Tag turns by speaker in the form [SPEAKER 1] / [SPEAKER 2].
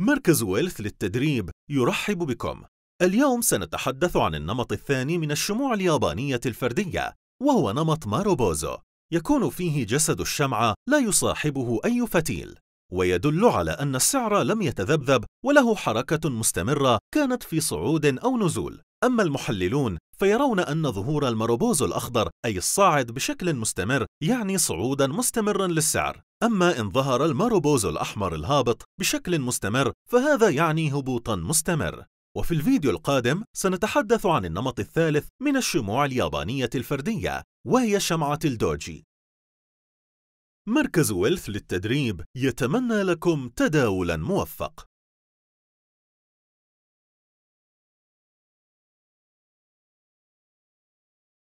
[SPEAKER 1] مركز ويلث للتدريب يرحب بكم اليوم سنتحدث عن النمط الثاني من الشموع اليابانية الفردية وهو نمط ماروبوزو يكون فيه جسد الشمعة لا يصاحبه أي فتيل ويدل على أن السعر لم يتذبذب وله حركة مستمرة كانت في صعود أو نزول أما المحللون فيرون أن ظهور الماروبوزو الأخضر أي الصاعد بشكل مستمر يعني صعودا مستمرا للسعر أما إن ظهر الماروبوز الأحمر الهابط بشكل مستمر فهذا يعني هبوطا مستمر وفي الفيديو القادم سنتحدث عن النمط الثالث من الشموع اليابانية الفردية وهي شمعة الدوجي مركز ويلث للتدريب يتمنى
[SPEAKER 2] لكم تداولا موفق